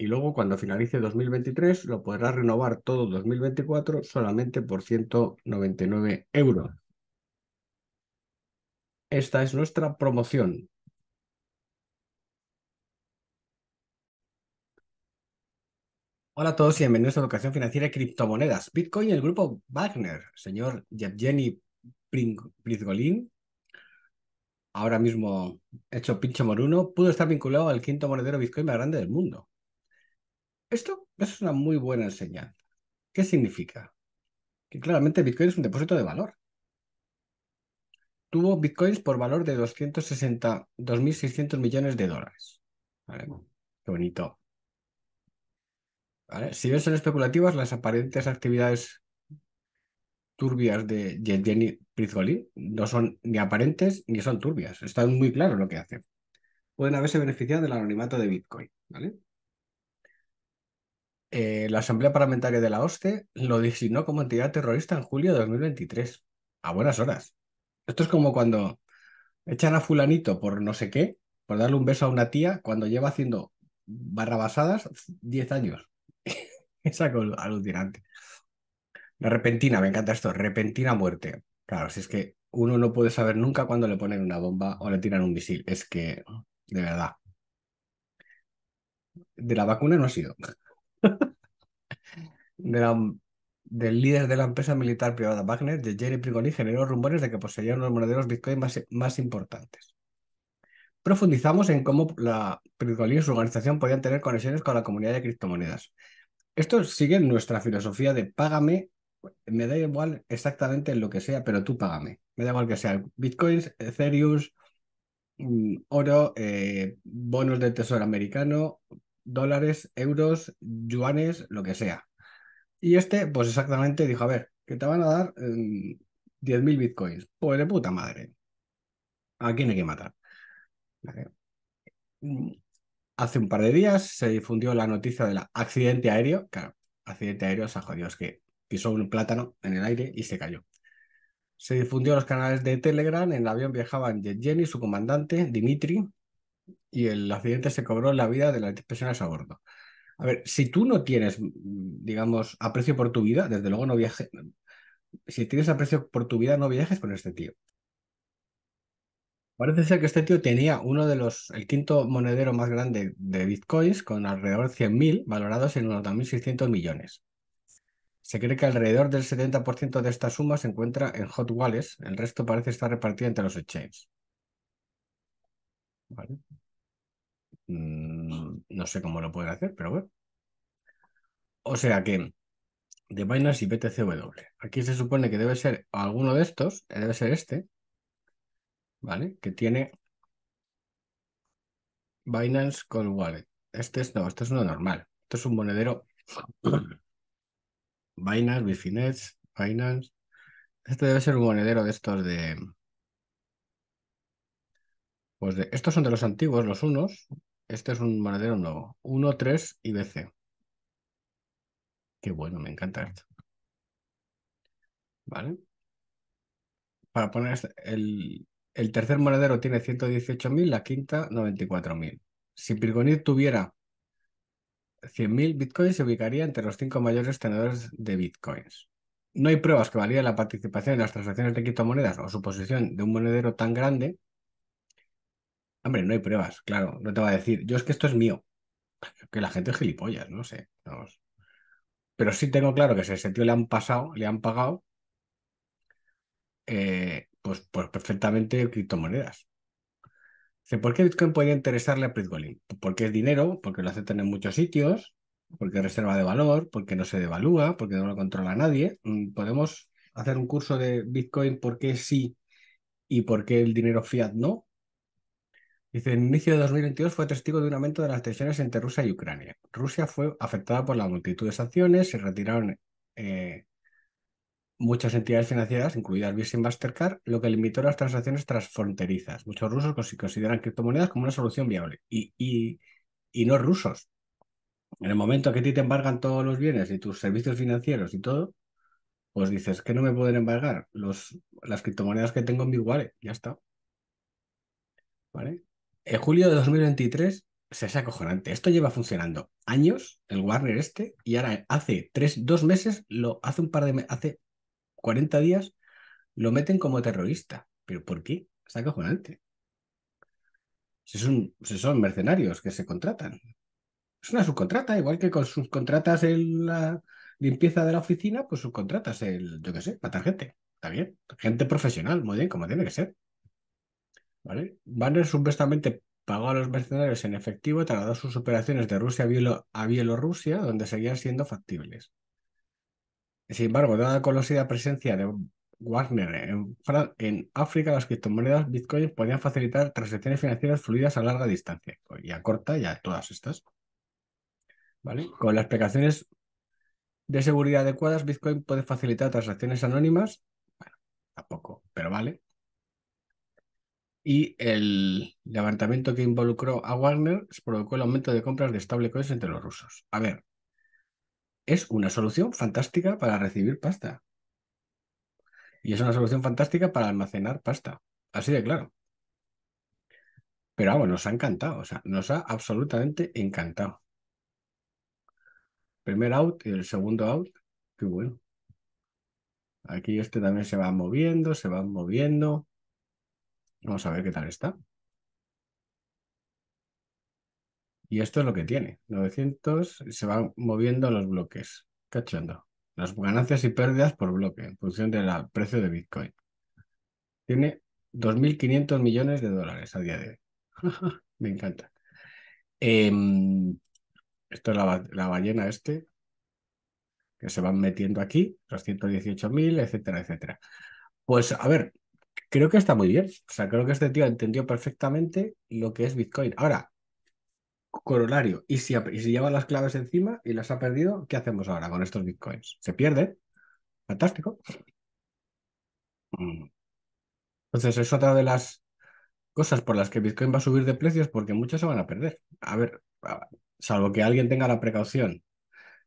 y luego cuando finalice 2023 lo podrás renovar todo 2024 solamente por 199 euros. Esta es nuestra promoción. Hola a todos y bienvenidos a Educación Financiera y Criptomonedas. Bitcoin y el grupo Wagner, señor Yevgeny Prizgolin, ahora mismo hecho pincho moruno, pudo estar vinculado al quinto monedero Bitcoin más grande del mundo. Esto es una muy buena enseñanza. ¿Qué significa? Que claramente Bitcoin es un depósito de valor. Tuvo Bitcoins por valor de 2600 millones de dólares. ¿Vale? Qué bonito. ¿Vale? Si bien son especulativas, las aparentes actividades turbias de Jenny Prizgolin no son ni aparentes ni son turbias. Está muy claro lo que hacen. Pueden haberse beneficiado del anonimato de Bitcoin. ¿vale? Eh, la Asamblea Parlamentaria de la OSCE lo designó como entidad terrorista en julio de 2023, a buenas horas. Esto es como cuando echan a fulanito por no sé qué, por darle un beso a una tía cuando lleva haciendo barrabasadas 10 años. es algo alucinante. La repentina, me encanta esto, repentina muerte. Claro, si es que uno no puede saber nunca cuándo le ponen una bomba o le tiran un misil. Es que, de verdad. De la vacuna no ha sido del líder de la empresa militar privada Wagner, de Jerry Prigoni, generó rumores de que poseían los monederos Bitcoin más, importantes. Profundizamos en cómo la Prigoni y su organización podían tener conexiones con la comunidad de criptomonedas. Esto sigue nuestra filosofía de págame, me da igual exactamente lo que sea, pero tú págame. Me da igual que sea bitcoins, Ethereum, mm, oro, eh, bonos del tesoro americano, dólares, euros, yuanes, lo que sea. Y este, pues exactamente dijo, a ver, que te van a dar 10.000 em, bitcoins. Pues de puta madre. ¿A quién hay que matar? Hace un par de días se difundió la noticia del accidente aéreo. Claro, accidente aéreo, o sea, que pisó un plátano en el aire y se cayó. Se difundió en los canales de Telegram. En el avión viajaban Jenny, su comandante, Dimitri, y el accidente se cobró la vida de las personas a bordo. A ver, si tú no tienes, mm, digamos, aprecio por tu vida, desde luego no viajes. Si tienes aprecio por tu vida, no viajes con este tío. Parece ser que este tío tenía uno de los, el quinto monedero más grande de bitcoins, con alrededor de 100.000, valorados en unos 2.600 millones. Se cree que alrededor del 70% de esta suma se encuentra en hot wallets, el resto parece estar repartido entre los exchanges. Vale. Mm, no sé cómo lo pueden hacer, pero bueno. O sea que de Binance y BTCW. Aquí se supone que debe ser alguno de estos, eh, debe ser este, ¿vale? Que tiene Binance con Wallet. Este es, no, este es uno normal. Esto es un monedero Binance, Bifinets, Binance. Este debe ser un monedero de estos de... Pues de... Estos son de los antiguos, los unos, este es un monedero nuevo. 1, 3 y BC. Qué bueno, me encanta esto. ¿Vale? Para poner este, el, tercer monedero tiene 118.000, la quinta 94.000. Si Pirgonit tuviera 100.000 bitcoins, se ubicaría entre los cinco mayores tenedores de bitcoins. No hay pruebas que valían la participación en las transacciones de criptomonedas o su posición de un monedero tan grande Hombre, no hay pruebas, claro, no te va a decir, yo es que esto es mío. Que la gente es gilipollas, no sé. Pero sí tengo claro que si a ese tío le han pasado, le han pagado, eh, pues, pues perfectamente criptomonedas. ¿por qué Bitcoin podría interesarle a Pritgolin? Porque es dinero, porque lo aceptan en muchos sitios, porque reserva de valor, porque no se devalúa, porque no lo controla nadie. Mm, Podemos hacer un curso de Bitcoin, ¿por qué sí y por qué el dinero fiat no? Dice, en inicio de 2022 fue testigo de un aumento de las tensiones entre Rusia y Ucrania. Rusia fue afectada por la multitud de sanciones, se retiraron eh, muchas entidades financieras, incluidas BIS y Mastercard, lo que limitó las transacciones transfronterizas. Muchos rusos consideran criptomonedas como una solución viable y, no rusos. En el momento que a ti te embargan todos los bienes y tus servicios financieros y todo, pues dices que no me pueden embargar las criptomonedas que tengo en mi wallet, ya está. ¿Vale? En julio de 2023 se hace acojonante. Esto lleva funcionando años, el Warner este, y ahora hace tres, dos meses, lo, hace un par de hace 40 días, lo meten como terrorista. ¿Pero por qué? Es acojonante. Si son, mercenarios que se contratan. Es una subcontrata, igual que con subcontratas en la limpieza de la oficina, pues subcontratas el, yo qué sé, matar gente. Está bien. Gente profesional, muy bien, como tiene que ser. ¿vale? Banner supuestamente pagó a los mercenarios en efectivo tras sus operaciones de Rusia a, Bielorrusia, donde seguían siendo factibles. Sin embargo, dada la conocida presencia de Wagner en, África, las criptomonedas Bitcoin podían facilitar transacciones financieras fluidas a larga distancia, pues, y a corta, ya todas estas. ¿Vale? Con las explicaciones de seguridad adecuadas, Bitcoin puede facilitar transacciones anónimas. Bueno, tampoco, pero vale y el levantamiento que involucró a Warner provocó el aumento de compras de stablecoins entre los rusos. A ver, es una solución fantástica para recibir pasta. Y es una solución fantástica para almacenar pasta. Así de claro. Pero vamos, nos ha encantado, o sea, nos ha absolutamente encantado. Primer out y el segundo out, qué bueno. Aquí este también se va moviendo, se va moviendo. Vamos a ver qué tal está. Y esto es lo que tiene. 900 se van moviendo los bloques. Cachando. Las ganancias y pérdidas por bloque en función del precio de Bitcoin. Tiene 2.500 millones de dólares a día de hoy. Me encanta. Em, esto es la, ballena este, que se van metiendo aquí, 218.000, etcétera, etcétera. Pues a ver, creo que está muy bien. O sea, creo que este tío entendió perfectamente lo que es Bitcoin. Ahora, corolario, ¿y si, y si lleva las claves encima y las ha perdido, ¿qué hacemos ahora con estos Bitcoins? ¿Se pierde? Fantástico. Mm. Entonces, es otra de las cosas por las que Bitcoin va a subir de precios porque muchos se van a perder. A ver, salvo que alguien tenga la precaución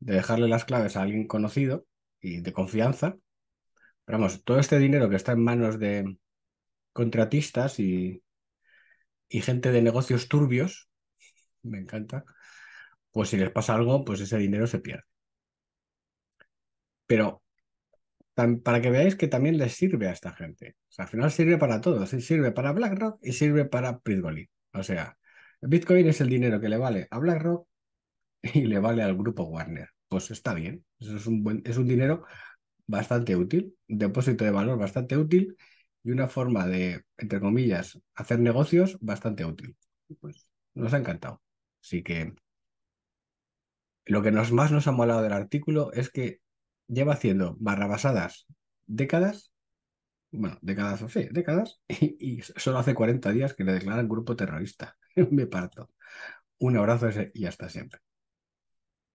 de dejarle las claves a alguien conocido y de confianza, pero vamos, todo este dinero que está en manos de, contratistas y, y gente de negocios turbios, me encanta, pues si les pasa algo, pues ese dinero se pierde. Pero para que veáis que también les sirve a esta gente. al final sirve para todos. Sirve para BlackRock y sirve para Bitcoin. O sea, Bitcoin es el dinero que le vale a BlackRock y le vale al grupo Warner. Pues está bien. es, un buen, es un dinero bastante útil, un depósito de valor bastante útil y una forma de, entre comillas, hacer negocios bastante útil. Pues nos ha encantado. Así que lo que nos, más nos ha molado del artículo es que lleva haciendo barrabasadas décadas, bueno, décadas o sí, décadas, y, y, solo hace 40 días que le declaran grupo terrorista. Me parto. Un abrazo y hasta siempre.